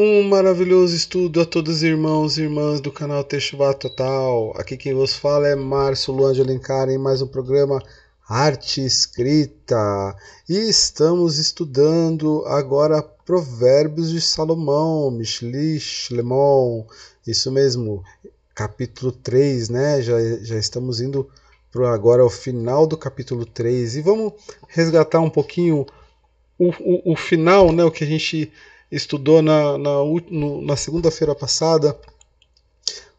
Um maravilhoso estudo a todos os irmãos e irmãs do canal Teixeira Total. Aqui quem vos fala é Márcio Luan de Alencar em mais um programa Arte Escrita. E estamos estudando agora Provérbios de Salomão, Michlish Lemon. Isso mesmo, capítulo 3, né? Já, já estamos indo para agora o final do capítulo 3. E vamos resgatar um pouquinho o, o, o final, né? O que a gente estudou na, na, na segunda-feira passada,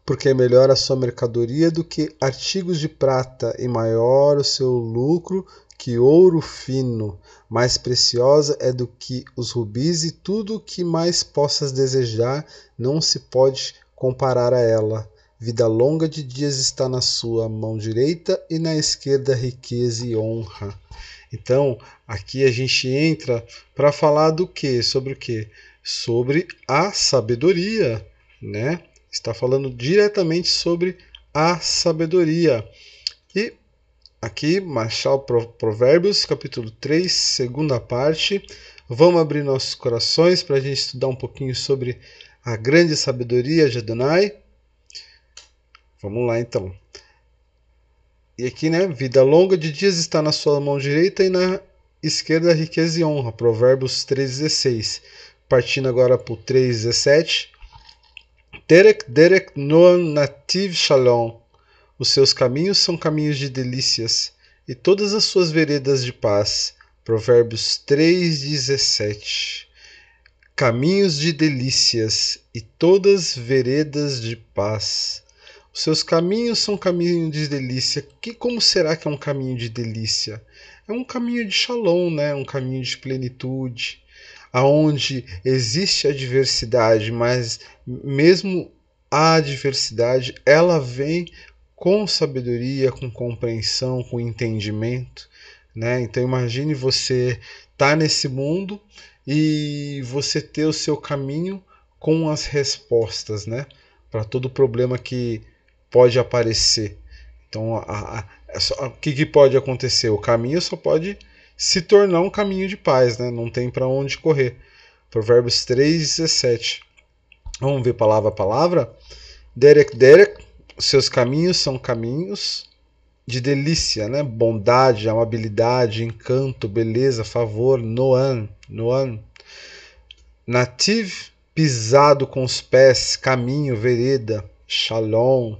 porque é melhor a sua mercadoria do que artigos de prata, e maior o seu lucro que ouro fino. Mais preciosa é do que os rubis, e tudo o que mais possas desejar não se pode comparar a ela. Vida longa de dias está na sua mão direita, e na esquerda riqueza e honra. Então, aqui a gente entra para falar do que? Sobre o que? Sobre a sabedoria, né? Está falando diretamente sobre a sabedoria. E aqui, Marshall Provérbios, capítulo 3, segunda parte. Vamos abrir nossos corações para a gente estudar um pouquinho sobre a grande sabedoria de Adonai. Vamos lá então. E aqui, né? Vida longa de dias está na sua mão direita e na esquerda riqueza e honra. Provérbios 3,16. Partindo agora para o 3,17. Terek Derek, Noam, Nativ, Shalom. Os seus caminhos são caminhos de delícias, e todas as suas veredas de paz. Provérbios 3,17. Caminhos de delícias, e todas veredas de paz. Os seus caminhos são caminho de delícia. Que como será que é um caminho de delícia? É um caminho de shalom, né? Um caminho de plenitude, aonde existe a diversidade, mas mesmo a adversidade, ela vem com sabedoria, com compreensão, com entendimento, né? Então imagine você estar tá nesse mundo e você ter o seu caminho com as respostas, né? Para todo problema que pode aparecer. Então, a, a, é só, o que, que, pode acontecer? O caminho só pode se tornar um caminho de paz, né? não tem para onde correr. Provérbios 17. Vamos ver palavra a palavra? Derek, Derek, seus caminhos são caminhos de delícia, né? Bondade, amabilidade, encanto, beleza, favor, noan, noan. Nativ, pisado com os pés, caminho, vereda, shalom,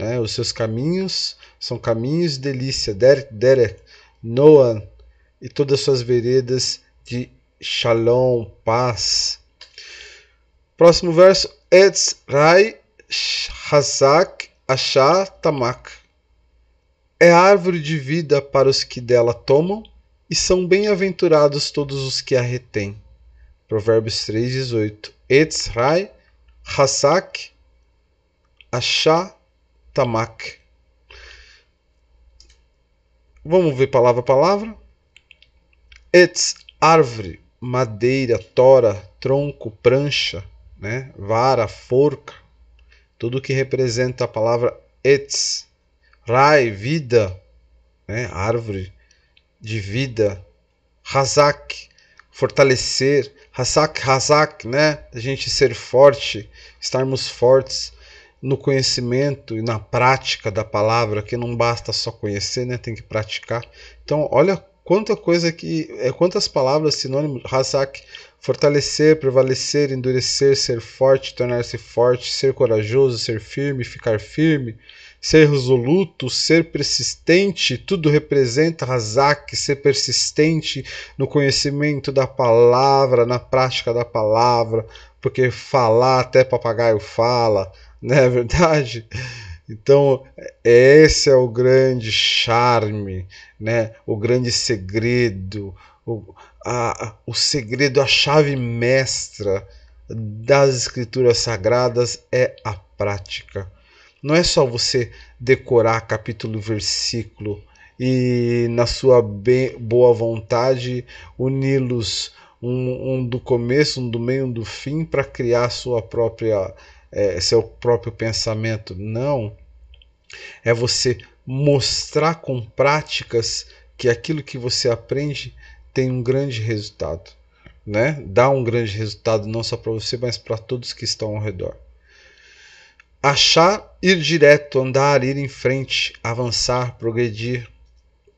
né? Os seus caminhos são caminhos de delícia, Derek Derek noan, e todas as suas veredas de shalom, paz. Próximo verso, Etz Rai Hazak Ashá Tamak. É árvore de vida para os que dela tomam, e são bem-aventurados todos os que a retêm. Provérbios 18. Etz Rai Hazak Ashá Tamak. Vamos ver palavra a palavra. Etz, árvore, madeira, tora, tronco, prancha, né? vara, forca. Tudo que representa a palavra etz. Rai, vida, né? árvore de vida. Hazak, fortalecer. Hazak, Hazak, né? A gente ser forte, estarmos fortes no conhecimento e na prática da palavra, que não basta só conhecer, né? tem que praticar. Então, olha quanta coisa que. É, quantas palavras sinônimos, Hazak, fortalecer, prevalecer, endurecer, ser forte, tornar-se forte, ser corajoso, ser firme, ficar firme, ser resoluto, ser persistente, tudo representa Hazak, ser persistente no conhecimento da palavra, na prática da palavra, porque falar até papagaio fala não né? é verdade? Então, esse é o grande charme, né? o grande segredo, o, a, o segredo, a chave mestra das escrituras sagradas é a prática. Não é só você decorar capítulo e versículo e, na sua bem, boa vontade, uni-los um, um, do começo, um do meio, um do fim, para criar a sua própria é, seu é próprio pensamento. Não. É você mostrar com práticas que aquilo que você aprende tem um grande resultado. Né? Dá um grande resultado não só para você, mas para todos que estão ao redor. Achar, ir direto, andar, ir em frente, avançar, progredir.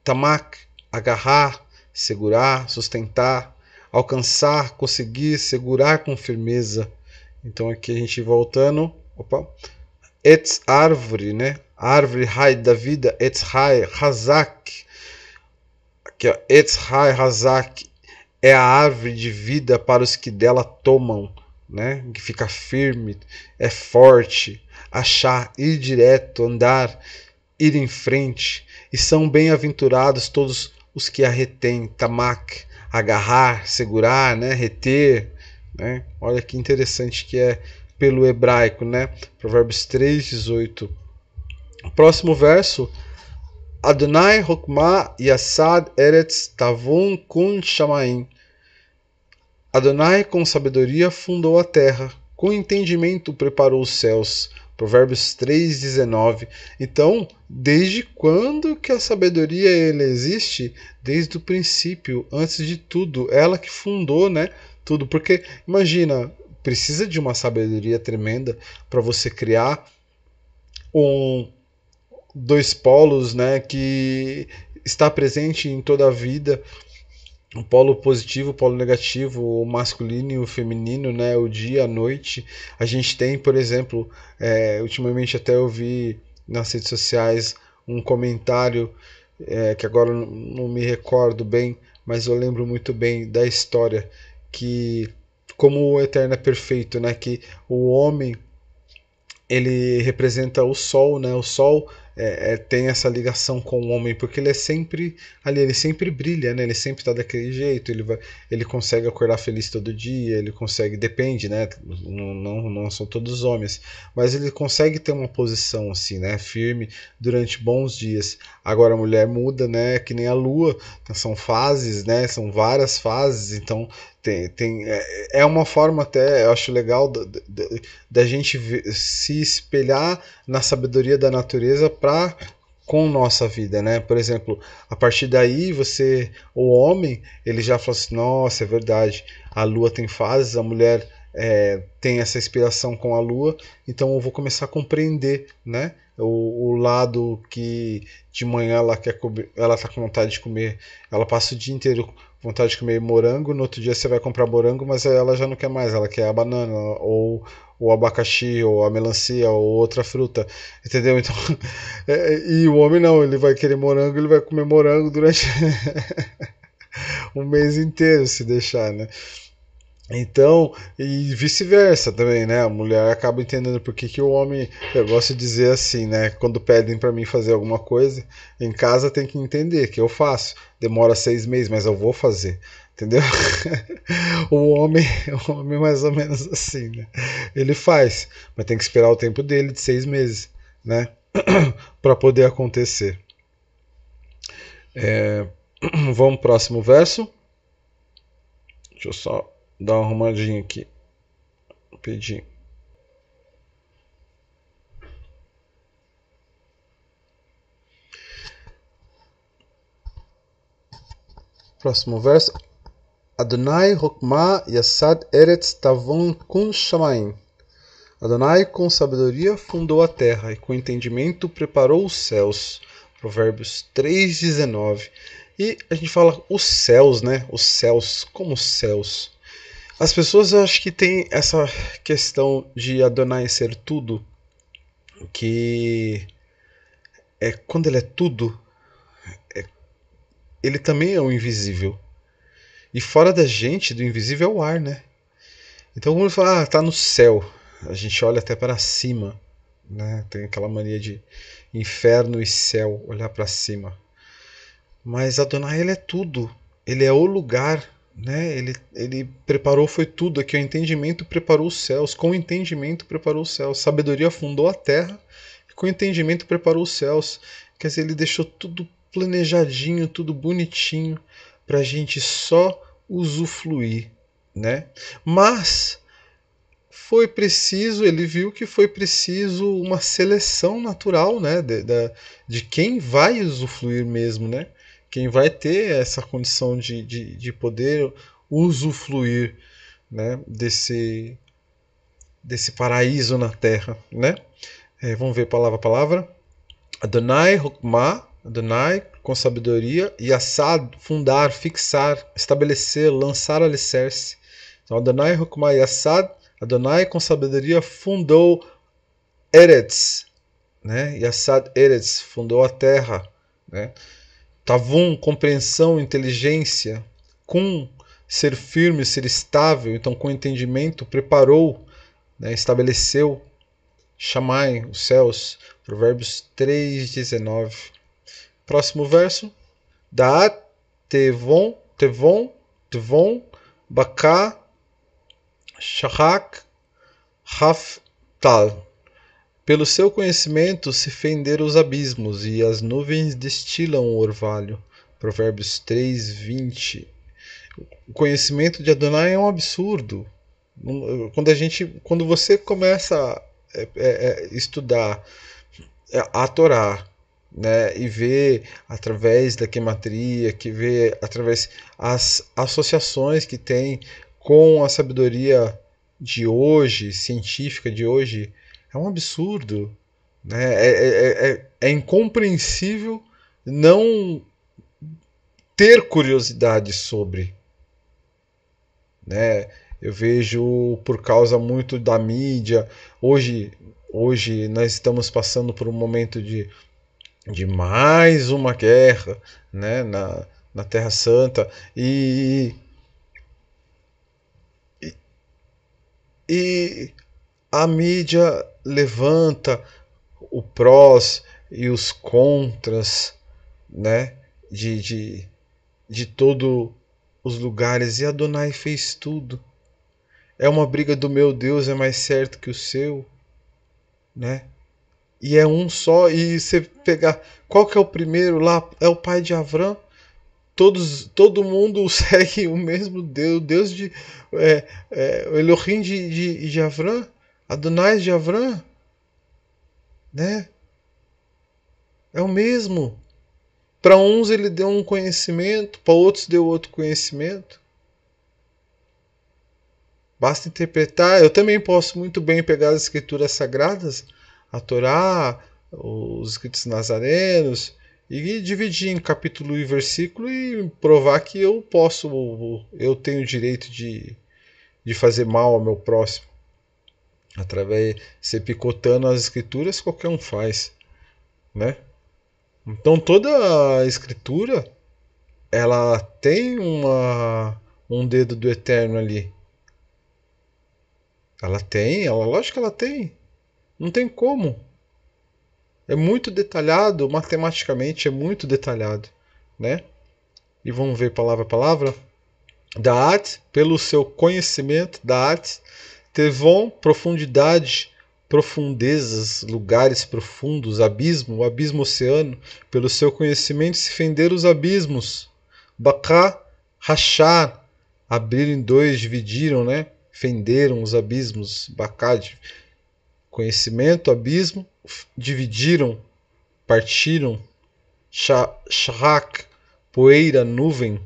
Tamak, agarrar, segurar, sustentar, alcançar, conseguir, segurar com firmeza então aqui a gente voltando. Opa. Etz árvore, né? Árvore Rai da vida, Etz Rai Hazak. Aqui, ó. Etz Rai Hazak é a árvore de vida para os que dela tomam, né? Que fica firme, é forte, achar, ir direto, andar, ir em frente. E são bem-aventurados todos os que a retêm, tamak, agarrar, segurar, né? Reter né? Olha que interessante que é pelo hebraico, né? Provérbios 3, 18. Próximo verso. Adonai Hokma Yassad Eretz Tavon Kun Shamaim. Adonai com sabedoria fundou a terra, com entendimento preparou os céus. Provérbios 19. Então, desde quando que a sabedoria existe? Desde o princípio, antes de tudo, ela que fundou né, tudo. Porque, imagina, precisa de uma sabedoria tremenda para você criar um dois polos, né, que está presente em toda a vida, o polo positivo, o polo negativo, o masculino e o feminino, né, o dia, a noite. A gente tem, por exemplo, é, ultimamente até eu vi nas redes sociais um comentário é, que agora não me recordo bem, mas eu lembro muito bem da história que como o eterno é perfeito, né, que o homem ele representa o sol, né? O sol é, é, tem essa ligação com o homem porque ele é sempre ali, ele sempre brilha, né? Ele sempre está daquele jeito, ele vai, ele consegue acordar feliz todo dia, ele consegue, depende, né? Não, não, não são todos homens, mas ele consegue ter uma posição assim, né? Firme durante bons dias. Agora a mulher muda, né? Que nem a lua, são fases, né? São várias fases, então tem, tem é, é uma forma até eu acho legal da gente se espelhar na sabedoria da natureza para com nossa vida, né? Por exemplo, a partir daí você, o homem, ele já fala assim, nossa, é verdade, a lua tem fases, a mulher é, tem essa inspiração com a lua, então eu vou começar a compreender, né? O, o lado que de manhã ela quer comer, ela tá com vontade de comer, ela passa o dia inteiro vontade de comer morango, no outro dia você vai comprar morango, mas ela já não quer mais, ela quer a banana, ou o abacaxi, ou a melancia, ou outra fruta, entendeu? Então, é, é, e o homem não, ele vai querer morango, ele vai comer morango durante um mês inteiro se deixar, né? Então, e vice-versa também, né? A mulher acaba entendendo por que, que o homem. Eu gosto de dizer assim, né? Quando pedem para mim fazer alguma coisa, em casa tem que entender que eu faço. Demora seis meses, mas eu vou fazer. Entendeu? o homem, o homem é mais ou menos assim, né? Ele faz, mas tem que esperar o tempo dele de seis meses, né? para poder acontecer. É... Vamos pro próximo verso. Deixa eu só dar uma arrumadinha aqui. Pedir. Próximo verso. Adonai Hokma Yassad Eretz Tavon Kun Shamaim. Adonai com sabedoria fundou a terra e com entendimento preparou os céus. Provérbios 3,19. E a gente fala os céus, né? Os céus, como os céus? As pessoas eu acho que tem essa questão de Adonai ser tudo, que é quando ele é tudo, é, ele também é o invisível. E fora da gente, do invisível é o ar, né? Então quando fala, ah, tá no céu, a gente olha até para cima, né? Tem aquela mania de inferno e céu, olhar para cima. Mas Adonai ele é tudo, ele é o lugar né? Ele, ele preparou foi tudo aqui. O entendimento preparou os céus. Com o entendimento preparou os céus. Sabedoria fundou a terra. Com o entendimento preparou os céus. Quer dizer, ele deixou tudo planejadinho, tudo bonitinho para a gente só usufruir, né? Mas foi preciso, ele viu que foi preciso uma seleção natural, né, de, de, de quem vai usufruir mesmo, né? quem vai ter essa condição de, de, de poder usufruir né, desse, desse paraíso na terra. Né? É, vamos ver palavra a palavra. Adonai Hukmah, Adonai com sabedoria, e Assad, fundar, fixar, estabelecer, lançar alicerce. Então Adonai Hukmah e Assad, Adonai com sabedoria fundou Eretz, né? e Assad Eretz fundou a terra. Né? Tavum, compreensão, inteligência. Kun, ser firme, ser estável. Então, com entendimento, preparou, né, estabeleceu. Chamai os céus. Provérbios 3,19. Próximo verso. Daat, Tevon, Tevon, Tevon, Baká, Shahak, Haftal. Pelo seu conhecimento se fenderam os abismos, e as nuvens destilam o orvalho. Provérbios 3, 20. O conhecimento de Adonai é um absurdo. Quando, a gente, quando você começa a é, é, é estudar é, a Torá, né, e ver através da queimatria, que vê através as associações que tem com a sabedoria de hoje, científica de hoje, é um absurdo. Né? É é, é, é, é incompreensível não ter curiosidade sobre. Né? Eu vejo por causa muito da mídia. Hoje, hoje nós estamos passando por um momento de, de mais uma guerra né? na, na Terra Santa. E, e, e a mídia levanta o prós e os contras né, de, de, de todos os lugares. E Adonai fez tudo. É uma briga do meu Deus é mais certo que o seu, né? E é um só. E você pegar. Qual que é o primeiro lá? É o pai de Avram. Todos, todo mundo segue o mesmo Deus, Deus de é, é, Elohim de, de, de Avram. Adonais de Avram, né? É o mesmo. Para uns ele deu um conhecimento, para outros deu outro conhecimento. Basta interpretar. Eu também posso muito bem pegar as escrituras sagradas, a Torá, os escritos nazarenos, e dividir em capítulo e versículo e provar que eu posso, eu tenho o direito de, de fazer mal ao meu próximo. Através você picotando as escrituras, qualquer um faz, né? Então toda a escritura ela tem uma um dedo do eterno ali. Ela tem, ela lógico que ela tem. Não tem como. É muito detalhado, matematicamente é muito detalhado, né? E vamos ver palavra a palavra. Da arte, pelo seu conhecimento da arte, Tevon, profundidade, profundezas, lugares profundos, abismo, o abismo oceano, pelo seu conhecimento se fender os abismos. Bacá, rachar, abrir em dois, dividiram, né? Fenderam os abismos, Bacá, conhecimento, abismo, dividiram, partiram. Shahak, poeira, nuvem.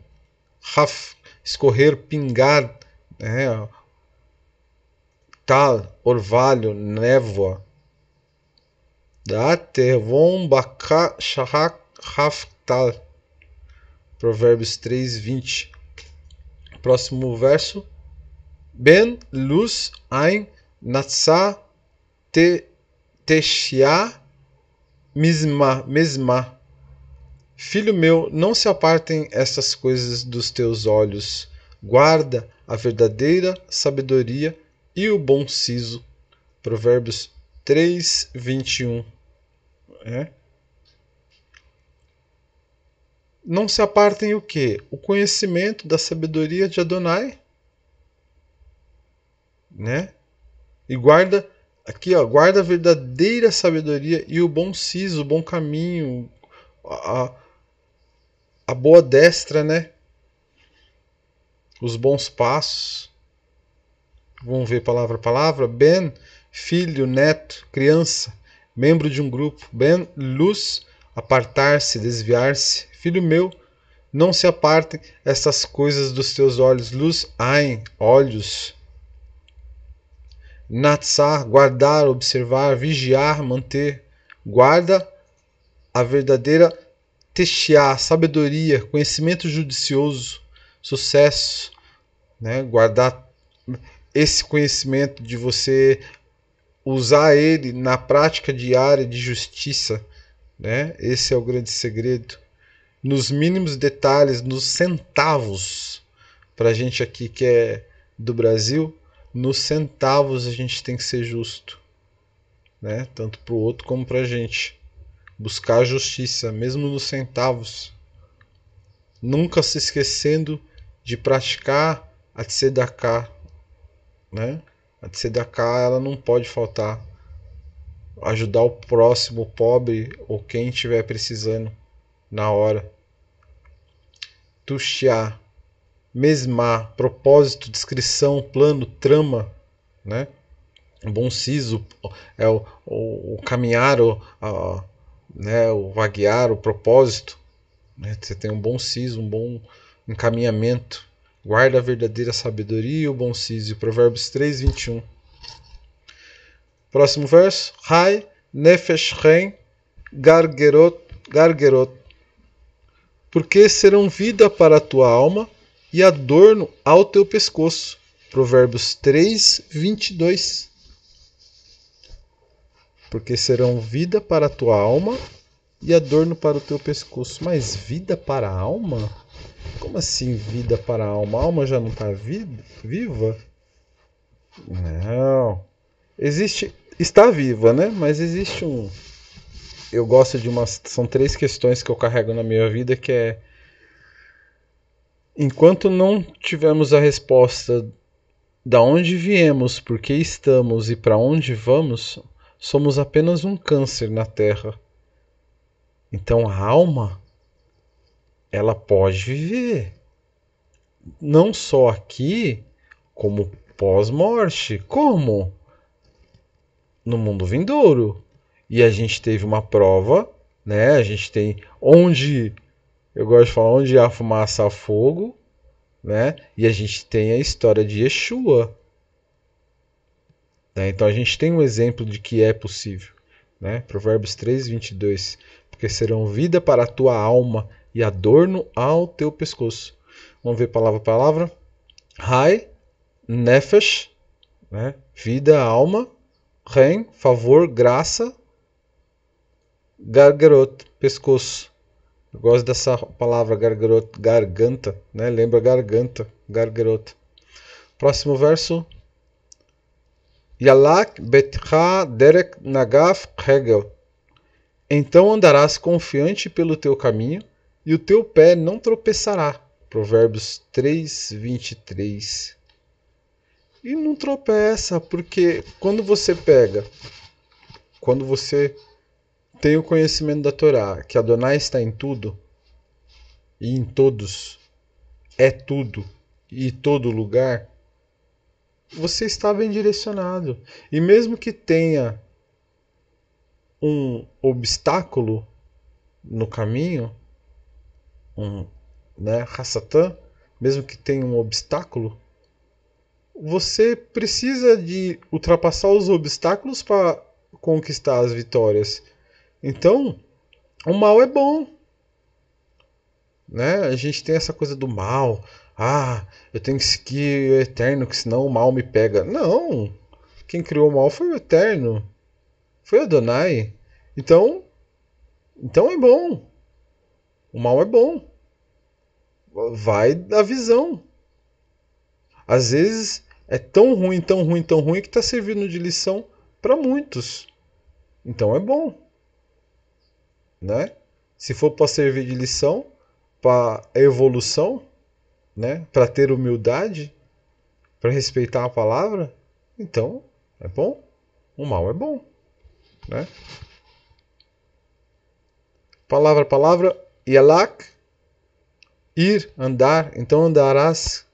Raf, escorrer, pingar, né? tal, orvalho, névoa. Datervon Bakashahaftal. Provérbios 3, 20. Próximo verso. Ben luz ein natsa te techia misma mesma. Filho meu, não se apartem estas coisas dos teus olhos. Guarda a verdadeira sabedoria e o bom siso. Provérbios 3, 21. É. Não se apartem o que? O conhecimento da sabedoria de Adonai. Né? E guarda aqui, ó, guarda a verdadeira sabedoria e o bom siso, o bom caminho, a, a boa destra, né? Os bons passos vamos ver palavra a palavra, Ben, filho, neto, criança, membro de um grupo, Ben, luz, apartar-se, desviar-se, filho meu, não se apartem estas coisas dos teus olhos, luz, ai, olhos, natsar, guardar, observar, vigiar, manter, guarda a verdadeira teixear, sabedoria, conhecimento judicioso, sucesso, né? guardar esse conhecimento, de você usar ele na prática diária de justiça, né? Esse é o grande segredo. Nos mínimos detalhes, nos centavos, para a gente aqui que é do Brasil, nos centavos a gente tem que ser justo, né? Tanto para o outro como para a gente. Buscar a justiça, mesmo nos centavos. Nunca se esquecendo de praticar a tzedakah, né? A tzedakah, ela não pode faltar. Ajudar o próximo, o pobre ou quem estiver precisando na hora. Tuxia, mesmar, propósito, descrição, plano, trama, né? bom siso é o, o, o caminhar, o, a, né, o vaguear, o propósito. Né? Você tem um bom siso, um bom encaminhamento. Guarda a verdadeira sabedoria e o bom siso. Provérbios 3, 21. Próximo verso. Hai nefeshen gargerot, gargerot. Porque serão vida para a tua alma e adorno ao teu pescoço. Provérbios 3, 22. Porque serão vida para a tua alma e adorno para o teu pescoço. Mas vida para a alma? Como assim vida para a alma? A alma já não está vi viva? Não. Existe. Está viva, né? Mas existe um. Eu gosto de umas. São três questões que eu carrego na minha vida que é. Enquanto não tivermos a resposta da onde viemos, por que estamos e para onde vamos, somos apenas um câncer na Terra. Então a alma ela pode viver não só aqui, como pós-morte. Como? No mundo vindouro. E a gente teve uma prova, né? A gente tem onde eu gosto de falar onde há fumaça há fogo, né? E a gente tem a história de Yeshua. Né? Então a gente tem um exemplo de que é possível, né? Provérbios 3:22, porque serão vida para a tua alma e adorno ao teu pescoço. Vamos ver palavra a palavra. Rai, nefesh, né? vida, alma. Ren, favor, graça. Gargarot, pescoço. Eu gosto dessa palavra gargarot, garganta, né? Lembra garganta, gargarot. Próximo verso. Yalak betcha derek nagaf regel. Então andarás confiante pelo teu caminho e o teu pé não tropeçará. Provérbios 3, 23. E não tropeça, porque quando você pega, quando você tem o conhecimento da Torá, que Adonai está em tudo e em todos, é tudo e todo lugar, você está bem direcionado. E mesmo que tenha um obstáculo no caminho, um, né, Hassatan, mesmo que tenha um obstáculo, você precisa de ultrapassar os obstáculos para conquistar as vitórias. Então, o mal é bom. Né? A gente tem essa coisa do mal. Ah, eu tenho que seguir o eterno, que senão o mal me pega. Não! Quem criou o mal foi o eterno. Foi Adonai. Então, então é bom. O mal é bom. Vai da visão. Às vezes é tão ruim, tão ruim, tão ruim que está servindo de lição para muitos. Então é bom. Né? Se for para servir de lição, para evolução, né? para ter humildade, para respeitar a palavra, então é bom. O mal é bom. Né? Palavra palavra, Yalak, ir, andar, então andarás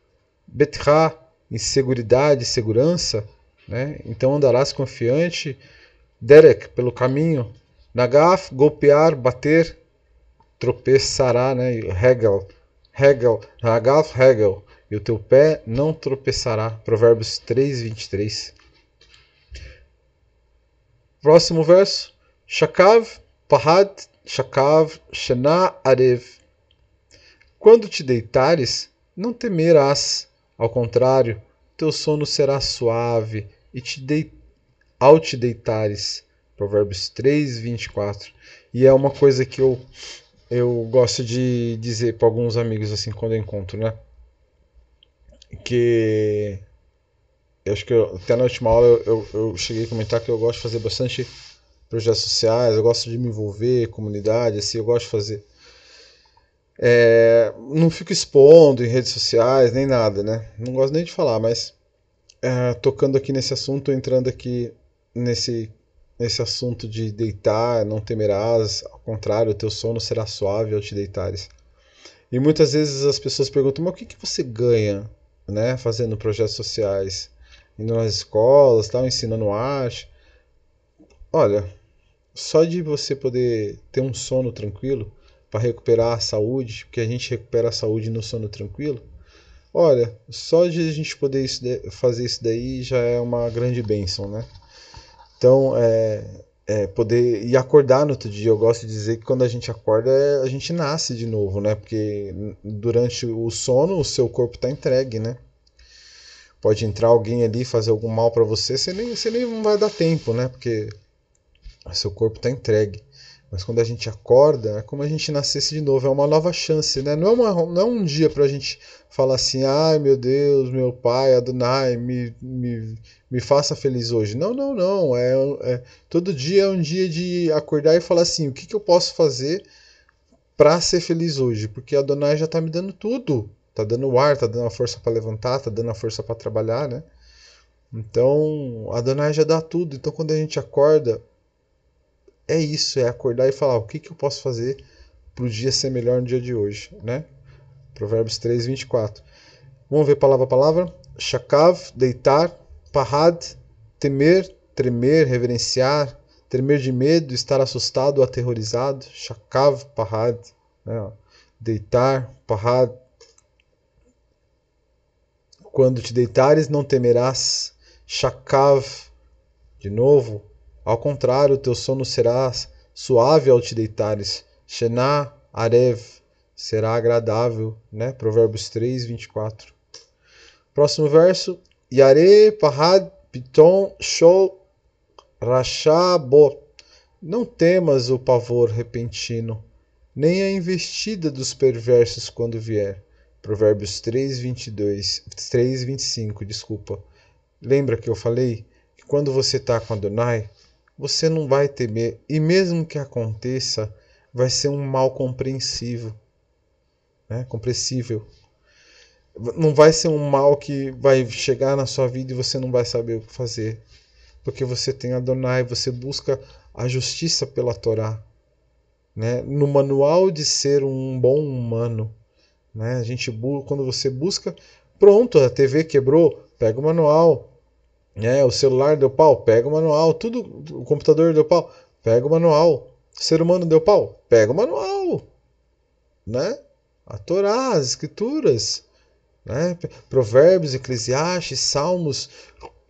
betra, em seguridade, segurança, né? então andarás confiante, derek, pelo caminho, nagaf, golpear, bater, tropeçará, né? regel, regel, nagaf, regel, e o teu pé não tropeçará, provérbios 3, 23. Próximo verso, shakav, pahad, Shakav Shena Arev. Quando te deitares, não temerás. Ao contrário, teu sono será suave e te de ao te deitares. Provérbios 3, 24. E é uma coisa que eu, eu gosto de dizer para alguns amigos assim quando eu encontro, né? Que eu acho que eu, até na última aula eu, eu, eu cheguei a comentar que eu gosto de fazer bastante projetos sociais, eu gosto de me envolver, comunidade, assim, eu gosto de fazer. É, não fico expondo em redes sociais nem nada, né? Não gosto nem de falar, mas é, tocando aqui nesse assunto, entrando aqui nesse, nesse assunto de deitar, não temerás, ao contrário, o teu sono será suave ao te deitares. E muitas vezes as pessoas perguntam, mas o que, que você ganha né, fazendo projetos sociais? Indo nas escolas, tal, ensinando arte. Olha, só de você poder ter um sono tranquilo para recuperar a saúde, porque a gente recupera a saúde no sono tranquilo. Olha, só de a gente poder isso de, fazer isso daí já é uma grande bênção, né? Então, é, é, poder e acordar no outro dia. Eu gosto de dizer que quando a gente acorda, é, a gente nasce de novo, né? Porque durante o sono, o seu corpo está entregue, né? Pode entrar alguém ali fazer algum mal para você, você nem, você nem vai dar tempo, né? Porque seu corpo está entregue. Mas quando a gente acorda, é como a gente nascesse de novo, é uma nova chance, né? Não é, uma, não é um dia para a gente falar assim, ai meu Deus, meu pai, Adonai, me, me, me faça feliz hoje. Não, não, não. É, é, todo dia é um dia de acordar e falar assim, o que, que eu posso fazer para ser feliz hoje? Porque Adonai já está me dando tudo. está dando o ar, está dando a força para levantar, está dando a força para trabalhar, né? Então, Adonai já dá tudo. Então, quando a gente acorda, é isso, é acordar e falar o que, que eu posso fazer para o dia ser melhor no dia de hoje, né? Provérbios 3, 24. Vamos ver palavra a palavra? Shakav, deitar, parad, temer, tremer, reverenciar, tremer de medo, estar assustado aterrorizado. Shakav, parad, né? deitar, parad. Quando te deitares, não temerás. Shakav, de novo, ao contrário, teu sono será suave ao te deitares. Shená Arev será agradável, né? Provérbios 3, 24. Próximo verso. Yare Pahad Piton Shol Rashabot. Não temas o pavor repentino, nem a investida dos perversos quando vier. Provérbios 3, 22, 3, 25, desculpa. Lembra que eu falei que quando você está com Adonai, você não vai temer, e mesmo que aconteça, vai ser um mal compreensível, né? compreensível. Não vai ser um mal que vai chegar na sua vida e você não vai saber o que fazer, porque você tem Adonai, você busca a justiça pela Torá, né? No manual de ser um bom humano, né? A gente quando você busca, pronto, a TV quebrou, pega o manual, é, o celular deu pau, pega o manual. Tudo, o computador deu pau, pega o manual. O ser humano deu pau, pega o manual. Né? A Torá, as escrituras, né? Provérbios, Eclesiastes, Salmos.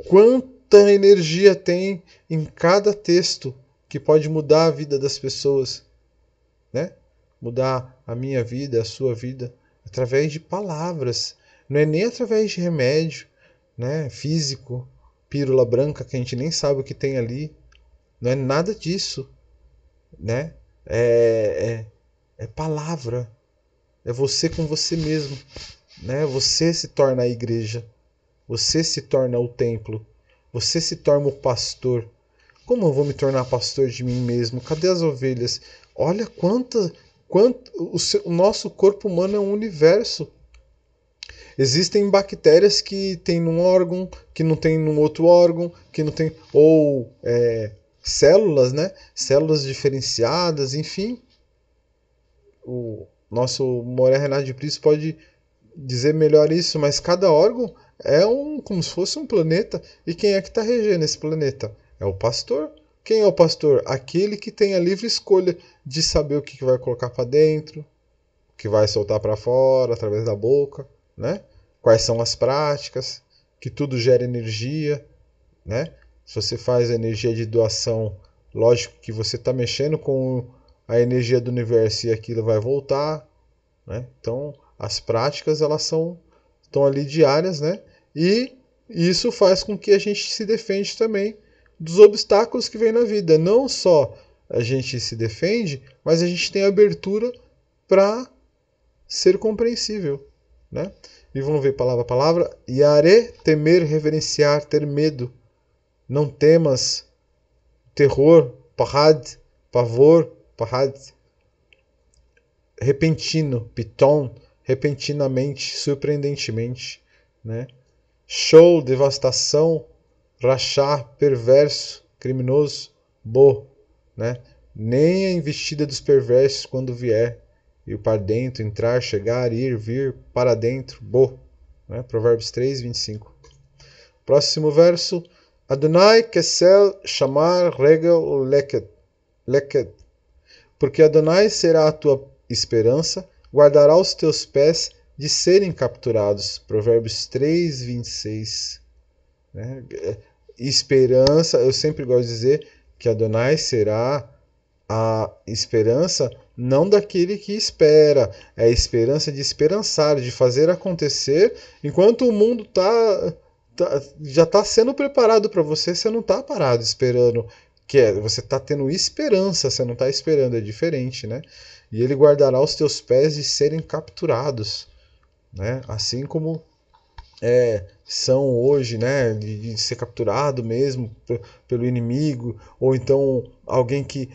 Quanta energia tem em cada texto que pode mudar a vida das pessoas, né? Mudar a minha vida, a sua vida através de palavras. Não é nem através de remédio, né, físico, pílula branca que a gente nem sabe o que tem ali. Não é nada disso, né? É, é, é palavra. É você com você mesmo, né? Você se torna a igreja. Você se torna o templo. Você se torna o pastor. Como eu vou me tornar pastor de mim mesmo? Cadê as ovelhas? Olha quanta, quanto o, seu, o nosso corpo humano é um universo Existem bactérias que tem num órgão, que não tem num outro órgão, que não tem. Ou é, células, né? Células diferenciadas, enfim. O nosso Moré Renato de Pris pode dizer melhor isso, mas cada órgão é um como se fosse um planeta. E quem é que está regendo esse planeta? É o pastor. Quem é o pastor? Aquele que tem a livre escolha de saber o que vai colocar para dentro, o que vai soltar para fora através da boca né? Quais são as práticas, que tudo gera energia, né? Se você faz a energia de doação, lógico que você está mexendo com a energia do universo e aquilo vai voltar, né? Então, as práticas elas são estão ali diárias, né? E isso faz com que a gente se defende também dos obstáculos que vem na vida. Não só a gente se defende, mas a gente tem abertura para ser compreensível. Né? E vamos ver palavra a palavra. Yare, temer, reverenciar, ter medo. Não temas, terror, pahad pavor, pahad Repentino, piton, repentinamente, surpreendentemente. Né? Show, devastação, rachar, perverso, criminoso, bo. Né? Nem a investida dos perversos quando vier ir para dentro, entrar, chegar, ir, vir, para dentro, bo. Né? Provérbios 3, 25. Próximo verso. Adonai kesel chamar regel leket, leket. Porque Adonai será a tua esperança, guardará os teus pés de serem capturados. Provérbios 3, 26. Né? Esperança, eu sempre gosto de dizer que Adonai será a esperança não daquele que espera. É a esperança de esperançar, de fazer acontecer, enquanto o mundo tá, tá já está sendo preparado para você, você não está parado esperando. Que é, você está tendo esperança, você não está esperando, é diferente, né? E ele guardará os teus pés de serem capturados, né? Assim como é, são hoje, né, de, de ser capturado mesmo pelo inimigo, ou então alguém que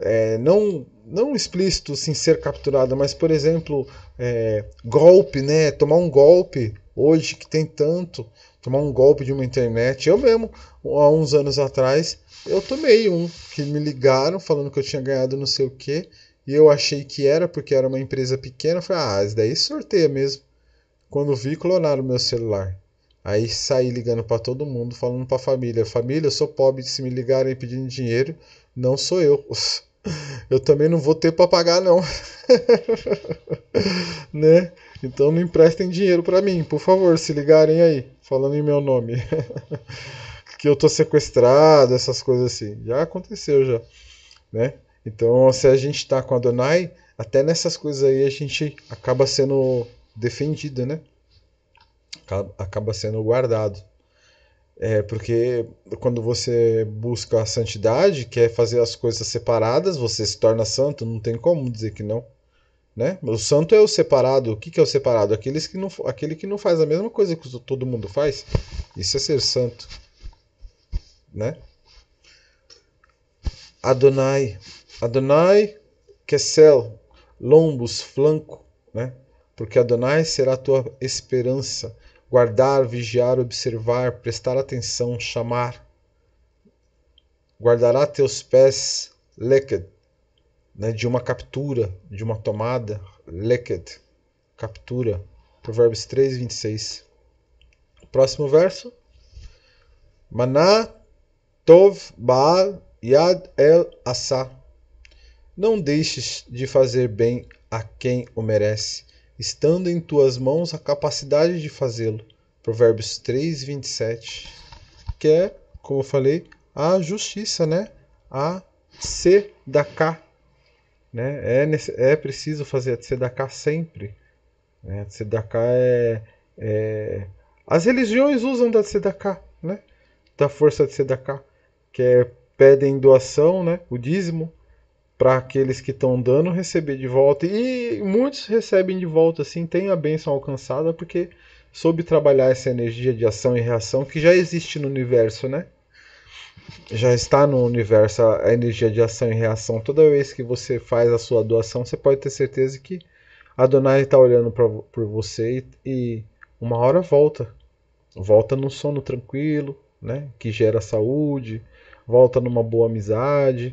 é, não não explícito, sim, ser capturada, mas, por exemplo, é, golpe, né? Tomar um golpe hoje que tem tanto, tomar um golpe de uma internet. Eu mesmo, há uns anos atrás, eu tomei um que me ligaram falando que eu tinha ganhado não sei o que e eu achei que era porque era uma empresa pequena. Eu falei, ah, isso daí sorteia mesmo. Quando vi, clonaram meu celular. Aí saí ligando para todo mundo, falando para a família: Família, eu sou pobre. Se me ligarem pedindo dinheiro, não sou eu. eu também não vou ter para pagar não. né? Então não emprestem dinheiro para mim, por favor, se ligarem aí, falando em meu nome. que eu tô sequestrado, essas coisas assim. Já aconteceu já, né? Então, se a gente tá com a Donai, até nessas coisas aí a gente acaba sendo defendido, né? Acaba sendo guardado. É porque quando você busca a santidade, quer fazer as coisas separadas, você se torna santo, não tem como dizer que não. Né? O santo é o separado. O que, que é o separado? Aqueles que não, aquele que não faz a mesma coisa que todo mundo faz. Isso é ser santo. Né? Adonai. Adonai, que é lombos, flanco. Né? Porque Adonai será a tua esperança guardar, vigiar, observar, prestar atenção, chamar. Guardará teus pés, leked, né, de uma captura, de uma tomada, leked, captura. Provérbios 3, 26. Próximo verso. Maná tov baal yad el asa. Não deixes de fazer bem a quem o merece estando em tuas mãos a capacidade de fazê-lo. Provérbios 3, 27. Que é, como eu falei, a justiça, né? A tzedakah. Né? É, é preciso fazer a tzedakah sempre. Né? A tzedakah é, é... As religiões usam da tzedakah, né? Da força de tzedakah, que é pedem doação, né? O dízimo para aqueles que estão dando receber de volta e muitos recebem de volta assim tem a bênção alcançada porque soube trabalhar essa energia de ação e reação que já existe no universo né já está no universo a energia de ação e reação toda vez que você faz a sua doação você pode ter certeza que Adonai está olhando pra, por você e, e uma hora volta volta num sono tranquilo né que gera saúde volta numa boa amizade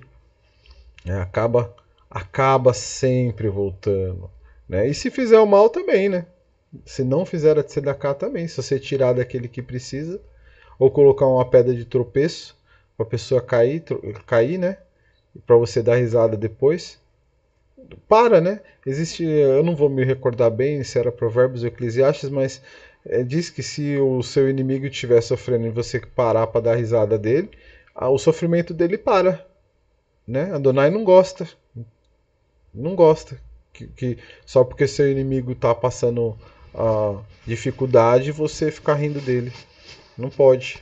né? acaba, acaba sempre voltando. Né? E se fizer o mal também, né? Se não fizer a tzedakah também, se você tirar daquele que precisa, ou colocar uma pedra de tropeço para a pessoa cair, cair né? Para você dar risada depois. Para, né? Existe, eu não vou me recordar bem se era Provérbios ou Eclesiastes, mas é, diz que se o seu inimigo estiver sofrendo e você parar para dar risada dele, o sofrimento dele para. Né? Adonai não gosta. Não gosta. Que, que só porque seu inimigo está passando a dificuldade você ficar rindo dele. Não pode.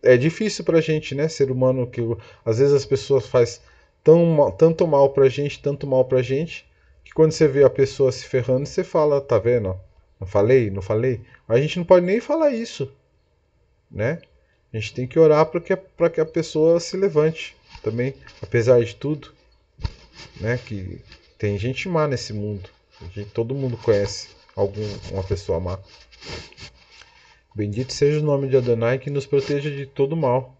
É difícil pra gente, né, ser humano, que às vezes as pessoas faz tão, tanto mal pra gente, tanto mal pra gente, que quando você vê a pessoa se ferrando, você fala, tá vendo? Não falei, não falei. A gente não pode nem falar isso, né? A gente tem que orar para que, pra que a pessoa se levante também, apesar de tudo, né, que tem gente má nesse mundo. Gente, todo mundo conhece algum, uma pessoa má. Bendito seja o nome de Adonai que nos proteja de todo mal.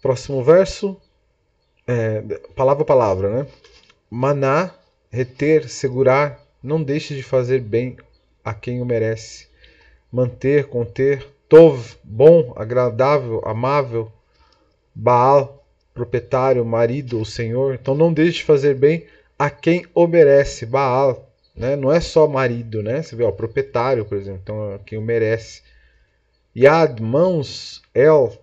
Próximo verso, é, palavra a palavra, né? Maná, reter, segurar, não deixe de fazer bem a quem o merece. Manter, conter, tov, bom, agradável, amável, Baal, proprietário, marido ou senhor. Então não deixe de fazer bem a quem merece, Baal. Né? Não é só marido, né? Você vê, ó, proprietário, por exemplo, então é quem o merece. Yad, mãos, El,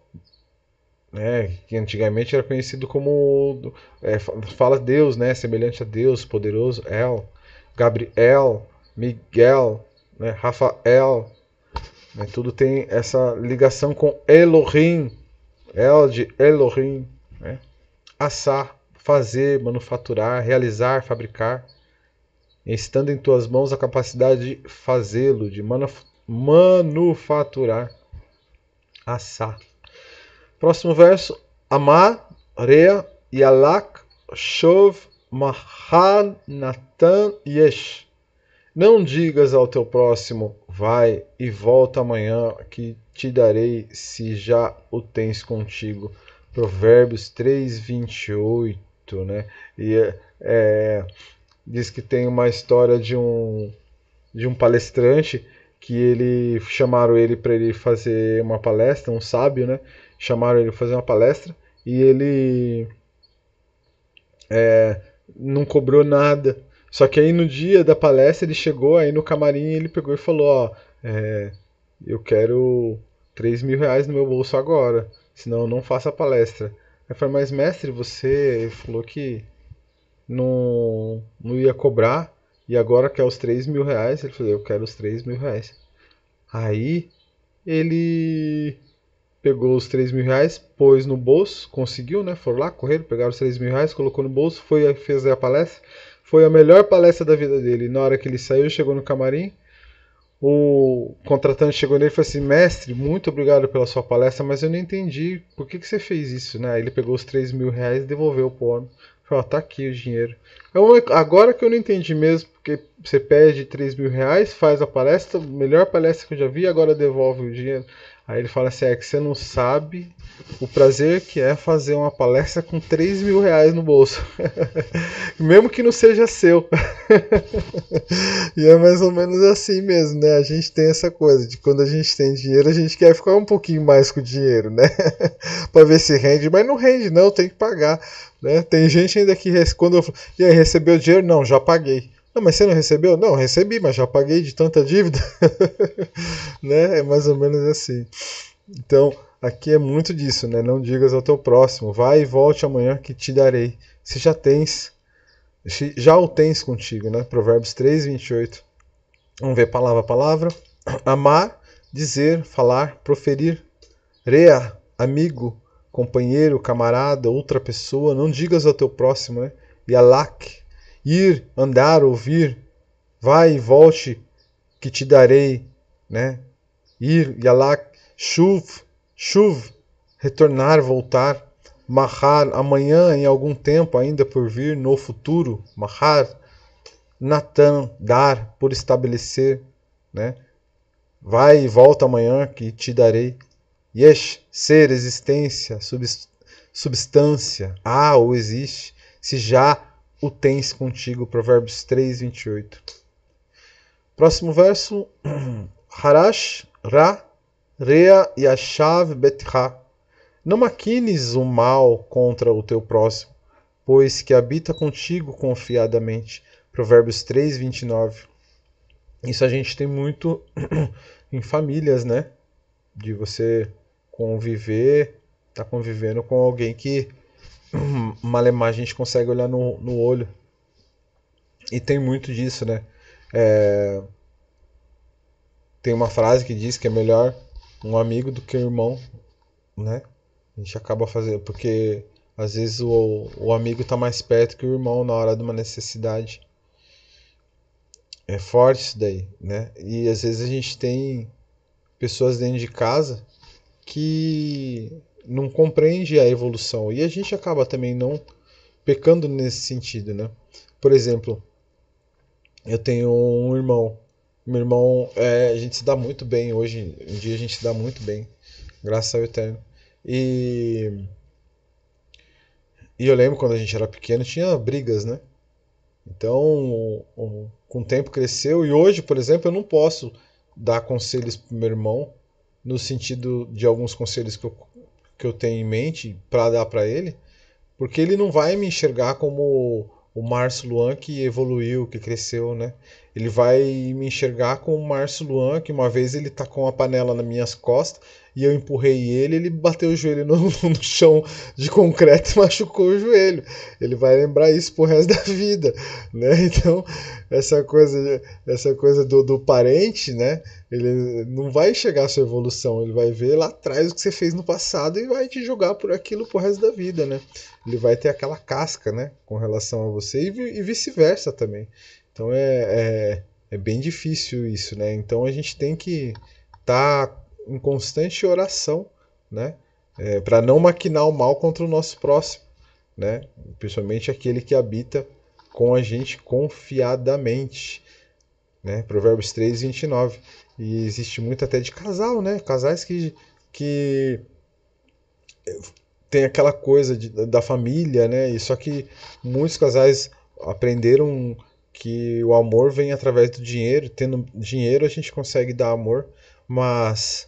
né? que antigamente era conhecido como, é, fala Deus, né? Semelhante a Deus, poderoso, El. Gabriel, Miguel, né? Rafael, né? tudo tem essa ligação com Elohim, El de Elohim, né? assar, fazer, manufaturar, realizar, fabricar, estando em tuas mãos a capacidade de fazê-lo, de manufaturar, assar. Próximo verso, Amar, Rea, Yalak, Shov, Mahanatan, Natan, Yesh. Não digas ao teu próximo, vai e volta amanhã, que te darei se já o tens contigo. Provérbios 3, 28, né? E é, diz que tem uma história de um, de um palestrante que ele chamaram ele para ele fazer uma palestra, um sábio, né? Chamaram ele para fazer uma palestra e ele é, não cobrou nada só que aí no dia da palestra ele chegou aí no camarim ele pegou e falou, ó, é, eu quero 3 mil reais no meu bolso agora, senão eu não faço a palestra. Aí eu falei, mas mestre, você falou que não, não ia cobrar e agora quer os 3 mil reais? Ele falou, eu quero os 3 mil reais. Aí ele pegou os 3 mil reais, pôs no bolso, conseguiu, né? Foram lá, correram, pegaram os 3 mil reais, colocou no bolso, foi fez a palestra. Foi a melhor palestra da vida dele. Na hora que ele saiu, chegou no camarim, o contratante chegou nele e falou assim: Mestre, muito obrigado pela sua palestra, mas eu não entendi por que, que você fez isso, né? Ele pegou os 3 mil reais e devolveu pro homem. Falou: oh, tá aqui o dinheiro. Eu, é agora que eu não entendi mesmo, porque você pede 3 mil reais, faz a palestra, melhor palestra que eu já vi, agora devolve o dinheiro. Aí ele fala assim: é que você não sabe o prazer que é fazer uma palestra com 3 mil reais no bolso, mesmo que não seja seu. e é mais ou menos assim mesmo, né? A gente tem essa coisa de quando a gente tem dinheiro, a gente quer ficar um pouquinho mais com o dinheiro, né? para ver se rende, mas não rende, não, tem que pagar. Né? Tem gente ainda que quando eu falo, e aí, recebeu dinheiro? Não, já paguei. Não, mas você não recebeu? Não, recebi, mas já paguei de tanta dívida. né? É mais ou menos assim. Então, aqui é muito disso, né? Não digas ao teu próximo, vai e volte amanhã que te darei. Se já tens, já o tens contigo, né? Provérbios 3, 28. Vamos ver palavra a palavra. Amar, dizer, falar, proferir. Rea, amigo, companheiro, camarada, outra pessoa. Não digas ao teu próximo, né? E ir, andar, ouvir, vai e volte, que te darei, né? Ir, yalak, chuv, chuv, retornar, voltar, mahar, amanhã, em algum tempo ainda por vir, no futuro, mahar, natan, dar, por estabelecer, né? Vai e volta amanhã, que te darei. Yesh, ser, existência, substância, há ou existe, se já o tens contigo. Provérbios 3, 28. Próximo verso. Harash, Ra, Rea, Yashav, Betra. Não maquines o mal contra o teu próximo, pois que habita contigo confiadamente. Provérbios 3, 29. Isso a gente tem muito em famílias, né? De você conviver, tá convivendo com alguém que malemar a gente consegue olhar no, no olho. E tem muito disso, né? É... Tem uma frase que diz que é melhor um amigo do que um irmão, né? A gente acaba fazendo, porque às vezes o, o amigo está mais perto que o irmão na hora de uma necessidade. É forte isso daí, né? E às vezes a gente tem pessoas dentro de casa que não compreende a evolução e a gente acaba também não pecando nesse sentido, né? Por exemplo, eu tenho um irmão. Meu irmão, é, a gente se dá muito bem hoje um dia, a gente se dá muito bem, graças ao Eterno. E e eu lembro quando a gente era pequeno tinha brigas, né? Então, com o tempo cresceu e hoje, por exemplo, eu não posso dar conselhos pro meu irmão no sentido de alguns conselhos que eu que eu tenho em mente para dar para ele, porque ele não vai me enxergar como o Márcio Luan que evoluiu, que cresceu, né? Ele vai me enxergar com o Márcio Luan, que uma vez ele tacou tá uma panela nas minhas costas e eu empurrei ele, ele bateu o joelho no, no chão de concreto e machucou o joelho. Ele vai lembrar isso pro resto da vida, né? Então, essa coisa, essa coisa do, do parente, né? Ele não vai chegar à sua evolução, ele vai ver lá atrás o que você fez no passado e vai te jogar por aquilo pro resto da vida, né? Ele vai ter aquela casca, né, com relação a você e, e vice-versa também. Então é, é, é bem difícil isso, né? Então a gente tem que estar tá em constante oração, né? É, para não maquinar o mal contra o nosso próximo, né? Principalmente aquele que habita com a gente confiadamente, né? Provérbios 3, 29. E existe muito até de casal, né? Casais que, que tem aquela coisa de, da família, né? E só que muitos casais aprenderam que o amor vem através do dinheiro. Tendo dinheiro, a gente consegue dar amor, mas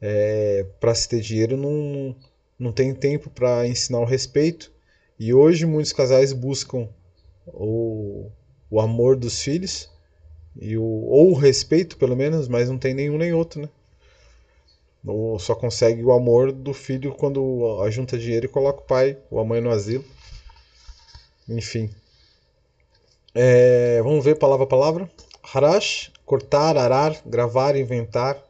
é, para se ter dinheiro não, não tem tempo para ensinar o respeito. E hoje muitos casais buscam o, o amor dos filhos e o, ou o respeito, pelo menos, mas não tem nenhum nem outro, né? Ou só consegue o amor do filho quando ajunta dinheiro e coloca o pai ou a mãe no asilo. Enfim. É, vamos ver palavra a palavra. Harash, cortar, arar, gravar, inventar.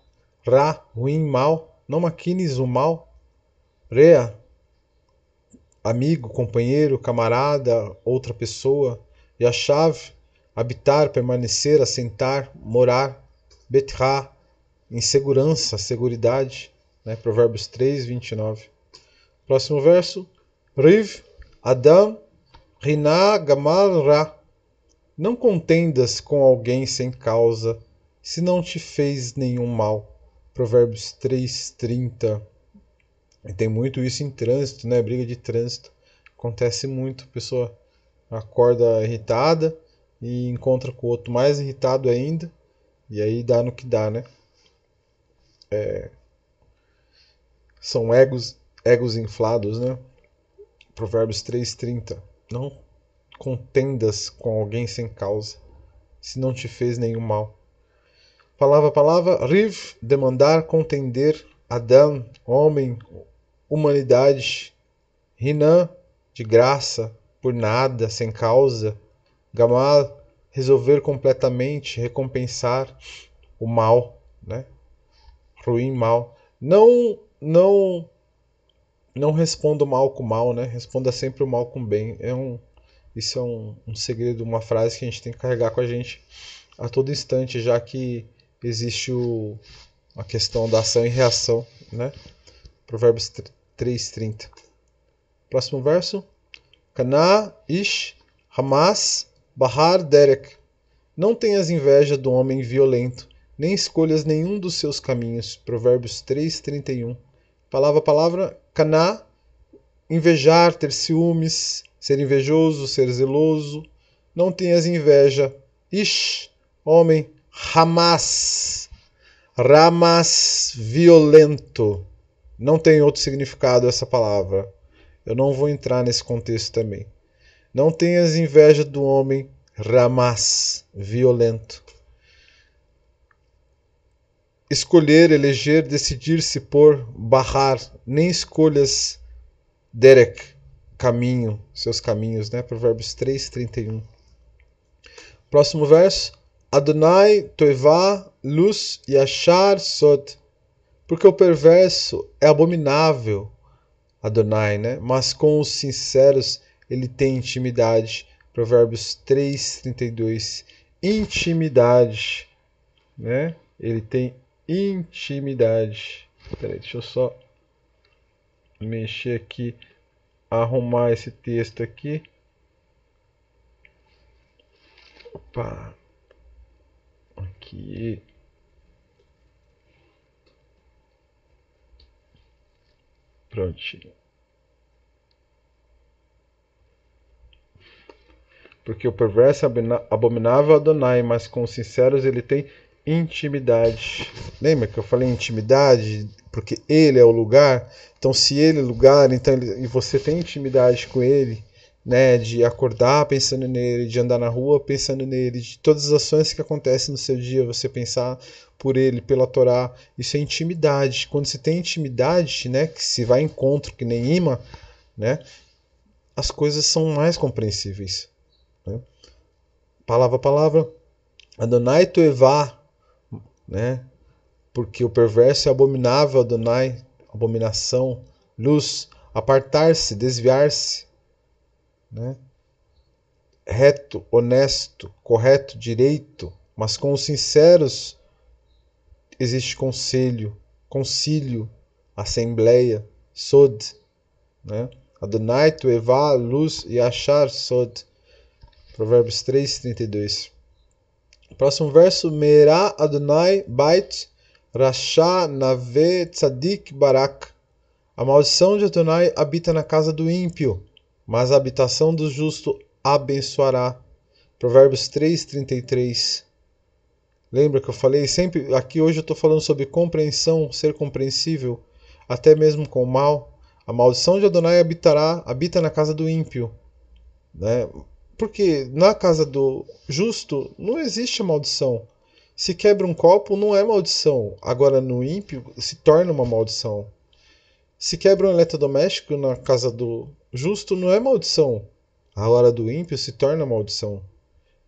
Ra, ruim, mal. Não maquines o mal. Rea, amigo, companheiro, camarada, outra pessoa. E a chave, habitar, permanecer, assentar, morar. Betra, insegurança, seguridade. Né? Provérbios 3, 29. Próximo verso. Riv, Adam, Riná, Gamal, Ra. Não contendas com alguém sem causa, se não te fez nenhum mal. Provérbios 3:30. tem muito isso em trânsito, né? Briga de trânsito acontece muito, a pessoa acorda irritada e encontra com o outro mais irritado ainda, e aí dá no que dá, né? É... São egos, egos inflados, né? Provérbios 3:30. Não contendas com alguém sem causa, se não te fez nenhum mal. Palavra, palavra, riv, demandar, contender, Adam, homem, humanidade, Rinan, de graça, por nada, sem causa, Gamal, resolver completamente, recompensar o mal, né? Ruim, mal. Não, não, não responda o mal com mal, né? Responda sempre o mal com bem. É um isso é um, um segredo, uma frase que a gente tem que carregar com a gente a todo instante, já que existe o, a questão da ação e reação, né? Provérbios 3:30. Próximo verso. Cana ish Hamas Bahar Derek. Não tenhas inveja do homem violento, nem escolhas nenhum dos seus caminhos. Provérbios 3:31. Palavra palavra, Cana invejar, ter ciúmes, ser invejoso, ser zeloso. Não tenhas inveja. Ish, homem, Hamas. Ramas violento. Não tem outro significado essa palavra. Eu não vou entrar nesse contexto também. Não tenhas inveja do homem Ramas violento. Escolher, eleger, decidir-se por, barrar, nem escolhas Derek, caminho, seus caminhos, né? Provérbios 31. Próximo verso: Adonai toivá luz e achar sot. Porque o perverso é abominável, Adonai, né? Mas com os sinceros ele tem intimidade. Provérbios 32. Intimidade, né? Ele tem intimidade. Peraí, deixa eu só mexer aqui arrumar esse texto aqui. Opa. Aqui. Prontinho. Porque o perverso abominável Adonai, mas com os sinceros ele tem intimidade. Lembra que eu falei intimidade? porque ele é o lugar. Então, se ele é o lugar, então ele, e você tem intimidade com ele, né, de acordar pensando nele, de andar na rua pensando nele, de todas as ações que acontecem no seu dia, você pensar por ele, pela Torá, isso é intimidade. Quando você tem intimidade, né, que se vai encontro, que nem imã, né, as coisas são mais compreensíveis. Né? Palavra a palavra, Adonai Tuevá, né, porque o perverso é abominável Adonai, abominação, luz, apartar-se, desviar-se, né? reto, honesto, correto, direito, mas com os sinceros existe conselho, concílio, assembleia, sod, né? Adonai tu eva luz e achar sod. Provérbios O Próximo verso, Merá Adonai bait Rasha Nave Tzadik Barak. A maldição de Adonai habita na casa do ímpio, mas a habitação do justo abençoará. Provérbios 3:33. Lembra que eu falei sempre aqui hoje eu estou falando sobre compreensão, ser compreensível, até mesmo com o mal. A maldição de Adonai habitará, habita na casa do ímpio, né? Porque na casa do justo não existe maldição. Se quebra um copo, não é maldição. Agora, no ímpio, se torna uma maldição. Se quebra um eletrodoméstico na casa do justo, não é maldição. A hora do ímpio se torna maldição.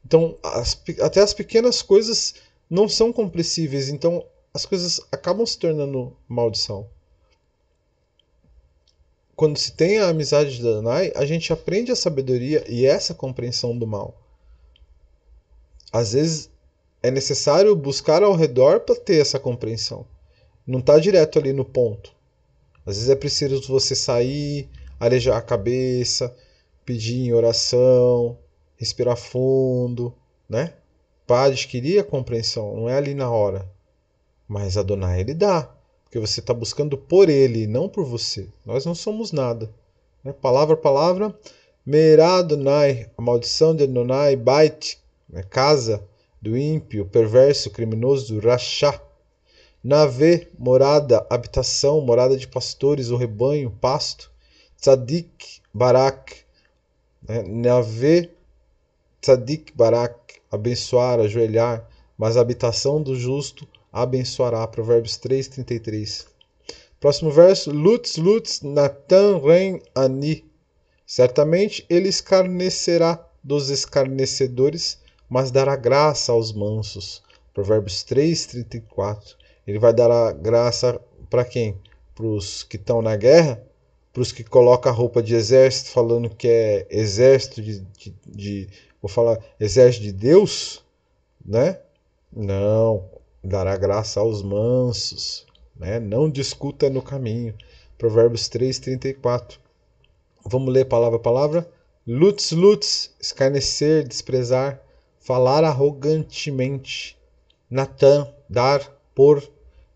Então, as, até as pequenas coisas não são compreensíveis. Então, as coisas acabam se tornando maldição. Quando se tem a amizade de Danai, a gente aprende a sabedoria e essa compreensão do mal. Às vezes é necessário buscar ao redor para ter essa compreensão. Não está direto ali no ponto. Às vezes é preciso você sair, arejar a cabeça, pedir em oração, respirar fundo, né? Para adquirir a compreensão, não é ali na hora. Mas Adonai ele dá, porque você está buscando por ele, não por você. Nós não somos nada. Né? Palavra palavra, Merá Adonai, a maldição de Adonai, Bait, né? casa, do ímpio, perverso, criminoso, rachá. Navê, morada, habitação, morada de pastores ou rebanho, pasto. Tzadik, barak. Né, Navê, tzadik, barak. Abençoar, ajoelhar. Mas a habitação do justo abençoará. Provérbios 3, 33. Próximo verso. Lutz, Lutz, Natan, Ren, Ani. Certamente ele escarnecerá dos escarnecedores mas dará graça aos mansos. Provérbios 3, 34. Ele vai dar a graça para quem? Para os que estão na guerra? Para os que colocam a roupa de exército, falando que é exército de, de, de vou falar, exército de Deus? Né? Não, dará graça aos mansos. Né? Não discuta no caminho. Provérbios 3, 34. Vamos ler palavra a palavra? Lutz, lutz, escarnecer, desprezar falar arrogantemente, Natan, dar, por,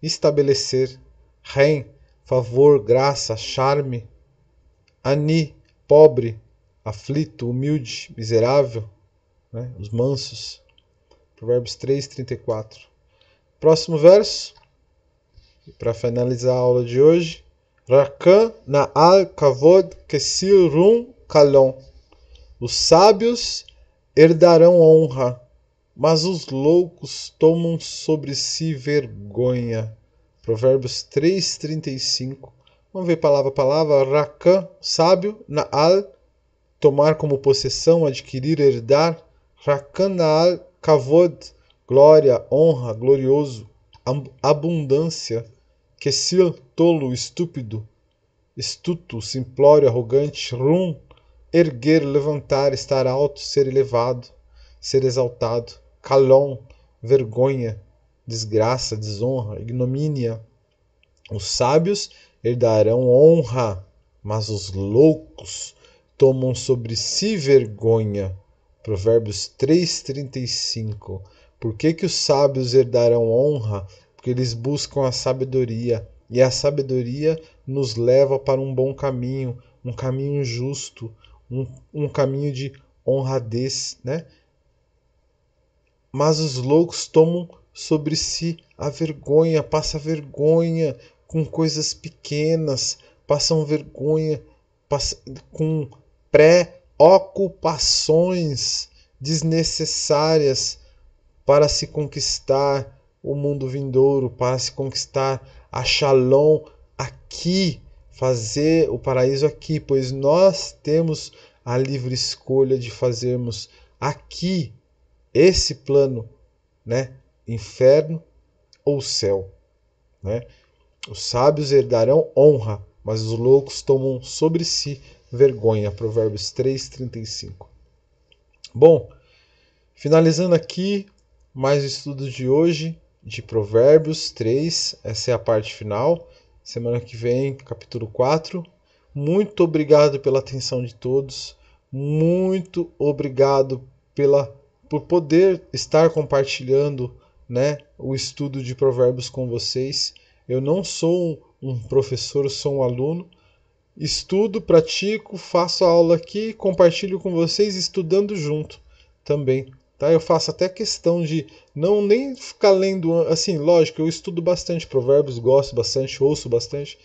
estabelecer, Ren, favor, graça, charme, Ani, pobre, aflito, humilde, miserável, né? os mansos. Provérbios 3, 34. Próximo verso, para finalizar a aula de hoje. Rakan al kavod kesil rum kalon. Os sábios herdarão honra, mas os loucos tomam sobre si vergonha. Provérbios 3:35. Vamos ver palavra a palavra. Rakan, sábio, Naal, tomar como possessão, adquirir, herdar. Rakan Naal, Kavod, glória, honra, glorioso, abundância. Kesil, tolo, estúpido, estuto, simplório, arrogante. Rum, erguer, levantar, estar alto, ser elevado, ser exaltado, calom, vergonha, desgraça, desonra, ignomínia. Os sábios herdarão honra, mas os loucos tomam sobre si vergonha. Provérbios 3:35. Por que que os sábios herdarão honra? Porque eles buscam a sabedoria, e a sabedoria nos leva para um bom caminho, um caminho justo, um, um caminho de honradez, né? Mas os loucos tomam sobre si a vergonha, passa vergonha com coisas pequenas, passam vergonha passa, com pré-ocupações desnecessárias para se conquistar o mundo vindouro, para se conquistar a Shalom aqui fazer o paraíso aqui, pois nós temos a livre escolha de fazermos aqui esse plano, né? Inferno ou céu, né? Os sábios herdarão honra, mas os loucos tomam sobre si vergonha. Provérbios 3:35. Bom, finalizando aqui mais o estudo de hoje de Provérbios 3, essa é a parte final. Semana que vem, capítulo 4. Muito obrigado pela atenção de todos. Muito obrigado pela por poder estar compartilhando, né, o estudo de Provérbios com vocês. Eu não sou um professor, eu sou um aluno. Estudo, pratico, faço a aula aqui, compartilho com vocês estudando junto também. Tá? Eu faço até questão de não nem ficar lendo, assim, lógico, eu estudo bastante provérbios, gosto bastante, ouço bastante,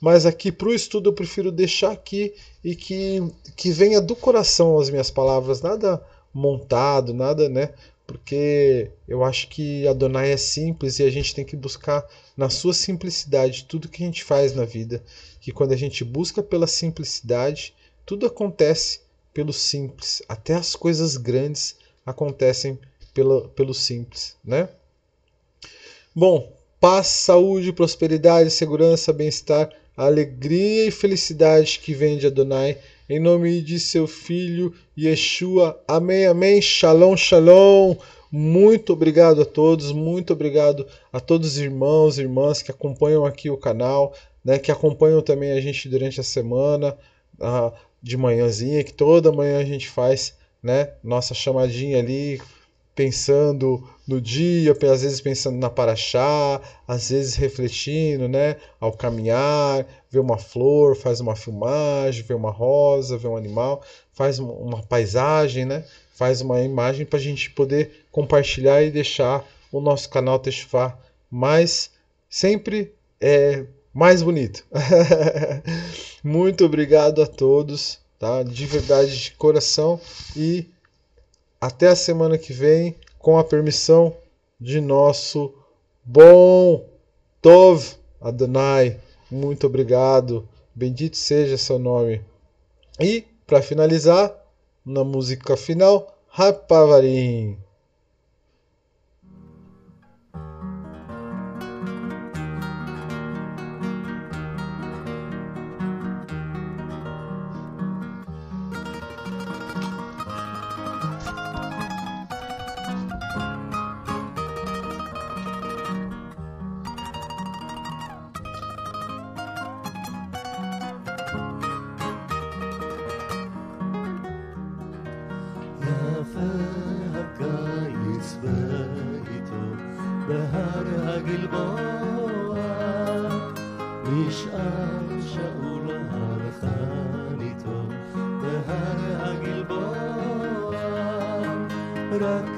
mas aqui para o estudo eu prefiro deixar aqui e que, que venha do coração as minhas palavras, nada montado, nada, né? Porque eu acho que Adonai é simples e a gente tem que buscar na sua simplicidade tudo que a gente faz na vida. Que quando a gente busca pela simplicidade, tudo acontece pelo simples, até as coisas grandes acontecem pelo, pelo simples, né? Bom, paz, saúde, prosperidade, segurança, bem-estar, alegria e felicidade que vem de Adonai, em nome de seu filho Yeshua. Amém, amém. Shalom, shalom. Muito obrigado a todos, muito obrigado a todos os irmãos e irmãs que acompanham aqui o canal, né, que acompanham também a gente durante a semana, ah, de manhãzinha, que toda manhã a gente faz né, nossa chamadinha ali, pensando no dia, às vezes pensando na paraxá, às vezes refletindo, né, ao caminhar, ver uma flor, faz uma filmagem, ver uma rosa, ver um animal, faz uma paisagem, né, faz uma imagem para a gente poder compartilhar e deixar o nosso canal Teixufá mais, sempre é, mais bonito. Muito obrigado a todos tá? De verdade, de coração e até a semana que vem, com a permissão de nosso bom Tov Adonai. Muito obrigado. Bendito seja seu nome. E para finalizar, na música final, Rapavarim. הגלבוע, נשאר שאול הלחן איתו, והרי הגלבוע, רק